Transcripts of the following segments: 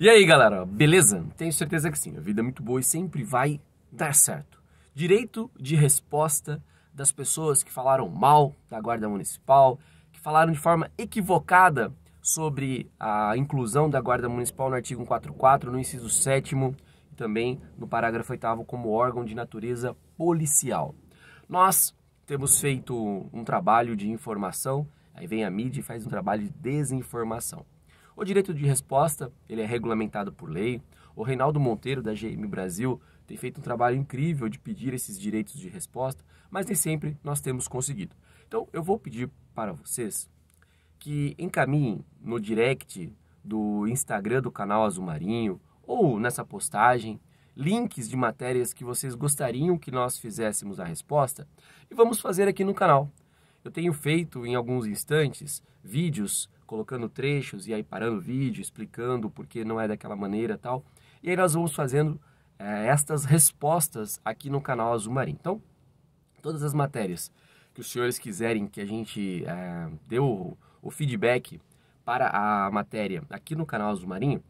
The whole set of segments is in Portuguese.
E aí, galera, beleza? Tenho certeza que sim, a vida é muito boa e sempre vai dar certo. Direito de resposta das pessoas que falaram mal da Guarda Municipal, que falaram de forma equivocada sobre a inclusão da Guarda Municipal no artigo 144, no inciso 7 e também no parágrafo 8 como órgão de natureza policial. Nós temos feito um trabalho de informação, aí vem a mídia e faz um trabalho de desinformação. O direito de resposta ele é regulamentado por lei. O Reinaldo Monteiro, da GM Brasil, tem feito um trabalho incrível de pedir esses direitos de resposta, mas nem sempre nós temos conseguido. Então, eu vou pedir para vocês que encaminhem no direct do Instagram do canal Azul Marinho ou nessa postagem links de matérias que vocês gostariam que nós fizéssemos a resposta e vamos fazer aqui no canal. Eu tenho feito em alguns instantes vídeos colocando trechos e aí parando o vídeo, explicando porque não é daquela maneira tal. E aí nós vamos fazendo é, estas respostas aqui no canal Azul Marinho. Então, todas as matérias que os senhores quiserem que a gente é, dê o, o feedback para a matéria aqui no canal Azul Marinho,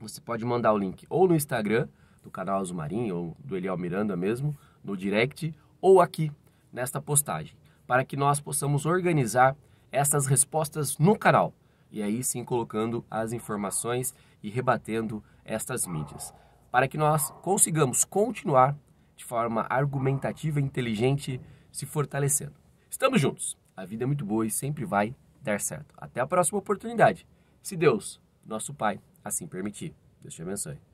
você pode mandar o link ou no Instagram do canal Azul Marinho, ou do Eliel Miranda mesmo, no direct, ou aqui nesta postagem, para que nós possamos organizar essas respostas no canal e aí sim colocando as informações e rebatendo estas mídias, para que nós consigamos continuar de forma argumentativa e inteligente se fortalecendo. Estamos juntos. A vida é muito boa e sempre vai dar certo. Até a próxima oportunidade. Se Deus, nosso Pai, assim permitir. Deus te abençoe.